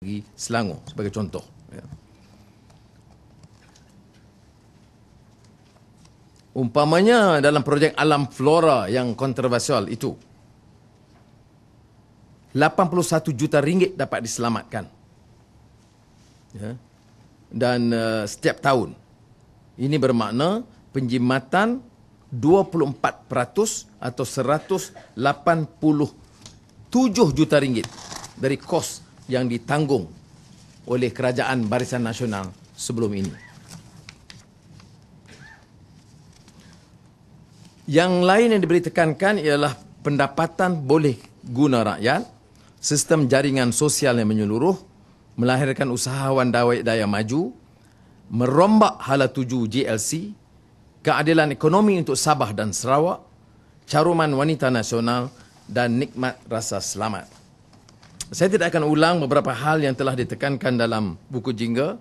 di Selangor sebagai contoh. Ya. Umpamanya dalam projek alam flora yang kontroversial itu, 81 juta ringgit dapat diselamatkan. Ya. Dan eh, setiap tahun, ini bermakna penjimatan 24% atau 187 juta ringgit dari kos yang ditanggung oleh Kerajaan Barisan Nasional sebelum ini. Yang lain yang diberi tekankan ialah pendapatan boleh guna rakyat, sistem jaringan sosial yang menyeluruh, melahirkan usahawan daya maju, merombak hala tuju JLC, keadilan ekonomi untuk Sabah dan Sarawak, caruman wanita nasional dan nikmat rasa selamat. Saya tidak akan ulang beberapa hal yang telah ditekankan dalam buku Jingga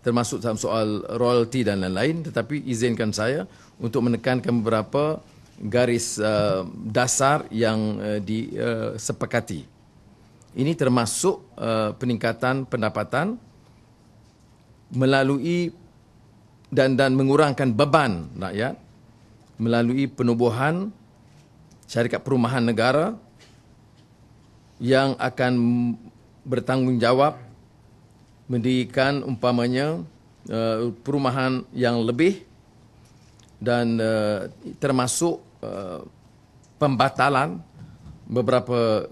termasuk dalam soal royalty dan lain-lain tetapi izinkan saya untuk menekankan beberapa garis uh, dasar yang uh, eh, disepakati. Eh, Ini termasuk uh, peningkatan pendapatan melalui dan dan mengurangkan beban rakyat melalui penubuhan syarikat perumahan negara yang akan bertanggungjawab mendirikan umpamanya uh, perumahan yang lebih dan uh, termasuk uh, pembatalan beberapa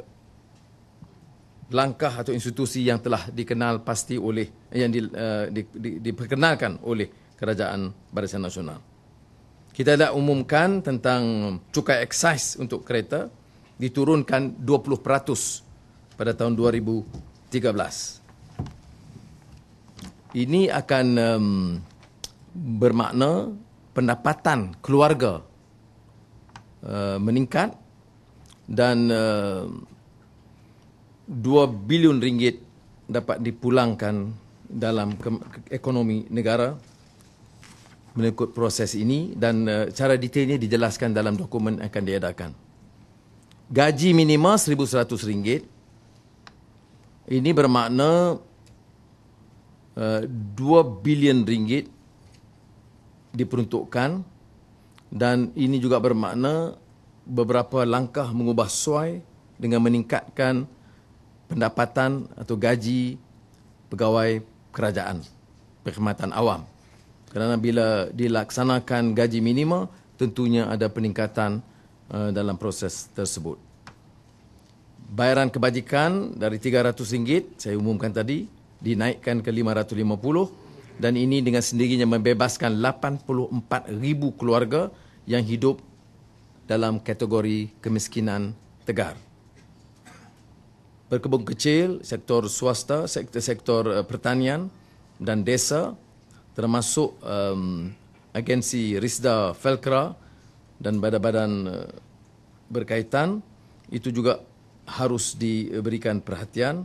langkah atau institusi yang telah dikenal pasti oleh yang di, uh, di, di, diperkenalkan oleh kerajaan Barisan Nasional. Kita dah umumkan tentang cukai excise untuk kereta diturunkan 20% pada tahun 2013. Ini akan um, bermakna pendapatan keluarga uh, meningkat dan uh, 2 bilion ringgit dapat dipulangkan dalam ekonomi negara mengikut proses ini dan uh, cara detailnya dijelaskan dalam dokumen akan diedarkan gaji minima RM1,100 ini bermakna uh, eh, 2 bilion ringgit diperuntukkan dan ini juga bermakna beberapa langkah mengubah suai dengan meningkatkan pendapatan atau gaji pegawai kerajaan perkhidmatan awam kerana bila dilaksanakan gaji minima tentunya ada peningkatan Eh, dalam proses tersebut. Bayaran kebajikan dari RM300 saya umumkan tadi dinaikkan ke RM550 dan ini dengan sendirinya membebaskan 84,000 keluarga yang hidup dalam kategori kemiskinan tegar. Perkebun kecil, sektor swasta, sektor-sektor eh, pertanian dan desa termasuk um, agensi Rizda Felkra dan badan-badan eh, berkaitan itu juga harus diberikan perhatian.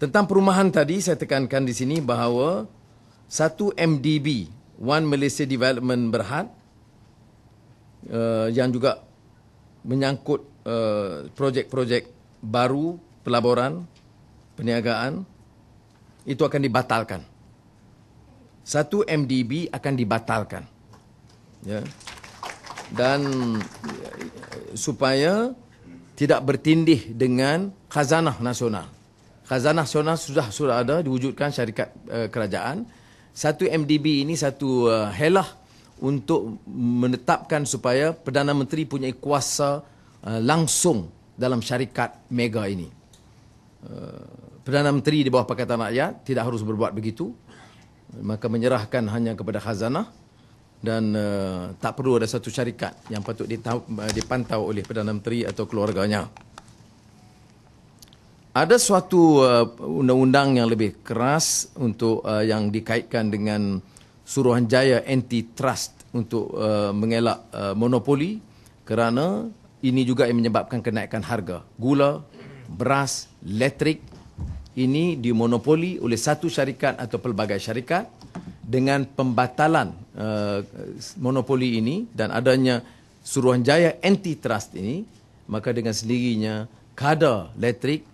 Tentang perumahan tadi saya tekankan di sini bahawa satu MDB One Malaysia Development Berhad eh, yang juga menyangkut eh, projek-projek baru pelaburan perniagaan itu akan dibatalkan. Satu MDB akan dibatalkan. Ya dan eh, supaya tidak bertindih dengan khazanah nasional. Khazanah nasional sudah sudah ada diwujudkan syarikat uh, kerajaan. Satu MDB ini satu uh, helah untuk menetapkan supaya Perdana Menteri punya kuasa uh, langsung dalam syarikat mega ini. Uh, Perdana Menteri di bawah Pakatan Rakyat tidak harus berbuat begitu. Maka menyerahkan hanya kepada khazanah dan uh, tak perlu ada satu syarikat yang patut ditau, eh, dipantau oleh Perdana Menteri atau keluarganya. Ada suatu uh, undang-undang yang lebih keras untuk uh, yang dikaitkan dengan Suruhanjaya Antitrust untuk uh, mengelak uh, monopoli kerana ini juga yang menyebabkan kenaikan harga gula, beras, elektrik ini dimonopoli oleh satu syarikat atau pelbagai syarikat dengan pembatalan uh, monopoli ini dan adanya Suruhanjaya antitrust ini, maka dengan sendirinya kadar elektrik,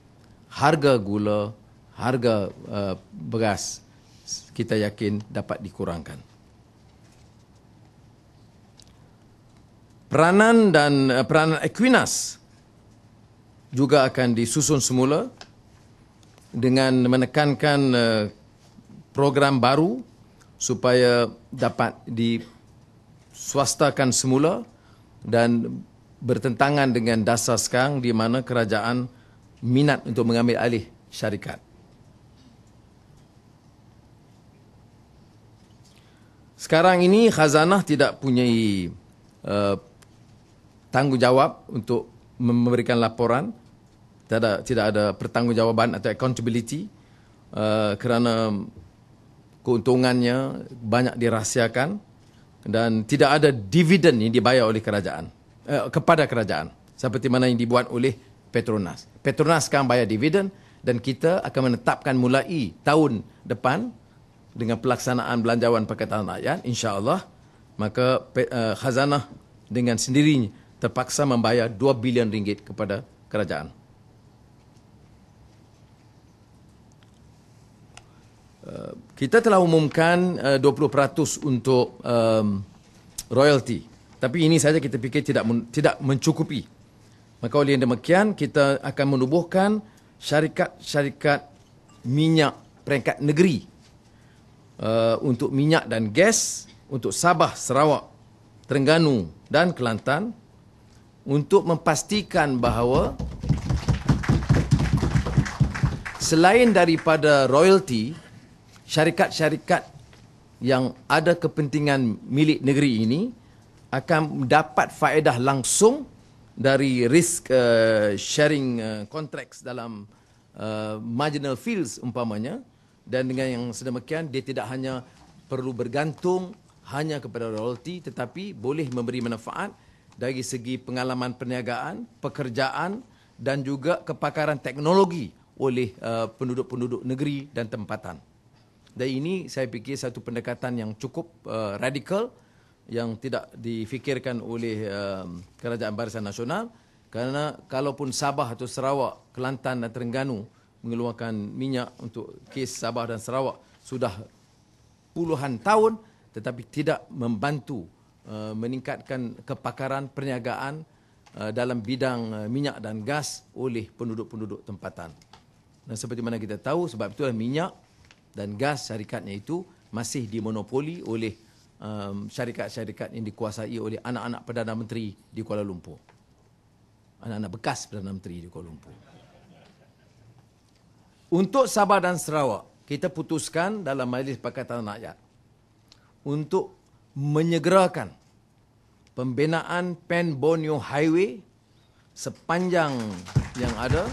harga gula, harga uh, beras kita yakin dapat dikurangkan. Peranan dan eh, peranan Equinas juga akan disusun semula dengan menekankan program baru supaya dapat diswastakan semula dan bertentangan dengan dasar sekarang di mana kerajaan minat untuk mengambil alih syarikat. Sekarang ini khazanah tidak punya uh, eh, tanggungjawab untuk memberikan laporan. Tidak ada, tidak ada pertanggungjawaban atau accountability uh, kerana keuntungannya banyak dirahsiakan dan tidak ada dividen yang dibayar oleh kerajaan eh, kepada kerajaan seperti mana yang dibuat oleh Petronas. Petronas sekarang bayar dividen dan kita akan menetapkan mulai tahun depan dengan pelaksanaan belanjawan Pakatan Rakyat insya-Allah maka eh, khazanah dengan sendirinya terpaksa membayar 2 bilion ringgit kepada kerajaan. Eh, kita telah umumkan eh, uh, 20% untuk um, royalty. Tapi ini saja kita fikir tidak men- tidak mencukupi. Maka oleh demikian kita akan menubuhkan syarikat-syarikat minyak peringkat negeri uh, untuk minyak dan gas untuk Sabah, Sarawak, Terengganu dan Kelantan untuk memastikan bahawa selain daripada royalty syarikat-syarikat yang ada kepentingan milik negeri ini akan dapat faedah langsung dari risk uh, sharing uh, contracts dalam uh, marginal fields umpamanya dan dengan yang sedemikian dia tidak hanya perlu bergantung hanya kepada royalty tetapi boleh memberi manfaat dari segi pengalaman perniagaan, pekerjaan dan juga kepakaran teknologi oleh uh, penduduk-penduduk negeri dan tempatan. Dan ini saya fikir satu pendekatan yang cukup uh, radikal yang tidak difikirkan oleh um, Kerajaan Barisan Nasional kerana kalaupun Sabah atau Sarawak, Kelantan dan Terengganu mengeluarkan minyak untuk kes Sabah dan Sarawak sudah puluhan tahun tetapi tidak membantu uh, meningkatkan kepakaran perniagaan uh, dalam bidang uh, minyak dan gas oleh penduduk-penduduk tempatan. Dan seperti mana kita tahu sebab itulah minyak dan gas syarikatnya itu masih dimonopoli oleh um, syarikat-syarikat yang dikuasai oleh anak-anak Perdana Menteri di Kuala Lumpur. Anak-anak bekas Perdana Menteri di Kuala Lumpur. Untuk Sabah dan Sarawak, kita putuskan dalam Majlis Pakatan Rakyat untuk menyegerakan pembinaan Pen Borneo Highway sepanjang yang ada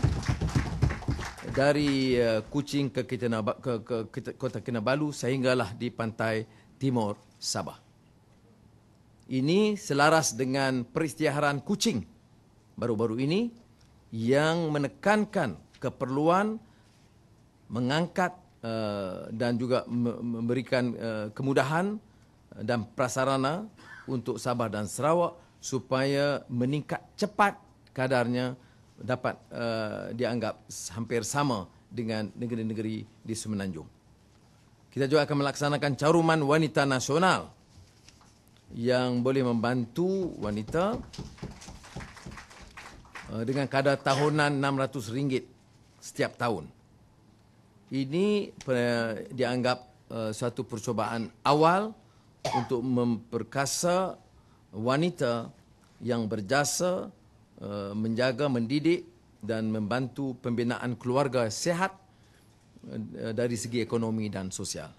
dari uh, Kuching ke, ke, ke, ke Kota Kinabalu sehinggalah di pantai timur Sabah. Ini selaras dengan peristiharan Kuching baru-baru ini yang menekankan keperluan mengangkat uh, dan juga memberikan uh, kemudahan dan prasarana untuk Sabah dan Sarawak supaya meningkat cepat kadarnya dapat uh, dianggap hampir sama dengan negeri-negeri di Semenanjung. Kita juga akan melaksanakan caruman wanita nasional yang boleh membantu wanita uh, dengan kadar tahunan RM600 setiap tahun. Ini uh, dianggap uh, satu percobaan awal untuk memperkasa wanita yang berjasa Uh, menjaga, mendidik dan membantu pembinaan keluarga sehat uh, dari segi ekonomi dan sosial.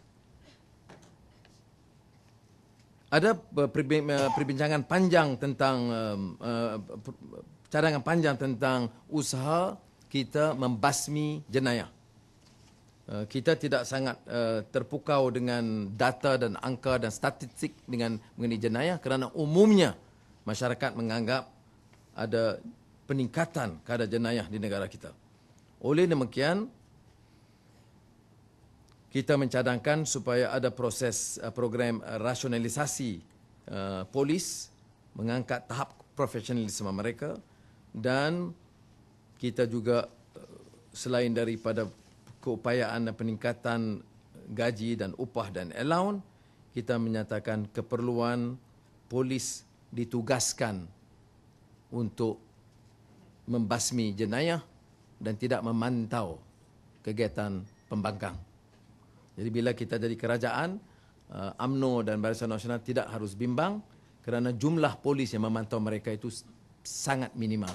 Ada perbincangan panjang tentang um, uh, cadangan panjang tentang usaha kita membasmi jenayah. kita tidak sangat terpukau dengan data dan angka dan statistik dengan mengenai jenayah kerana umumnya masyarakat menganggap ada peningkatan kadar jenayah di negara kita. Oleh demikian, kita mencadangkan supaya ada proses eh, program rasionalisasi uh, polis mengangkat tahap profesionalisme mereka dan kita juga eh, selain daripada keupayaan peningkatan gaji dan upah dan allowance, kita menyatakan keperluan polis ditugaskan untuk membasmi jenayah dan tidak memantau kegiatan pembangkang. Jadi bila kita jadi kerajaan, uh, AMNO dan Barisan Nasional tidak harus bimbang kerana jumlah polis yang memantau mereka itu sangat minimal.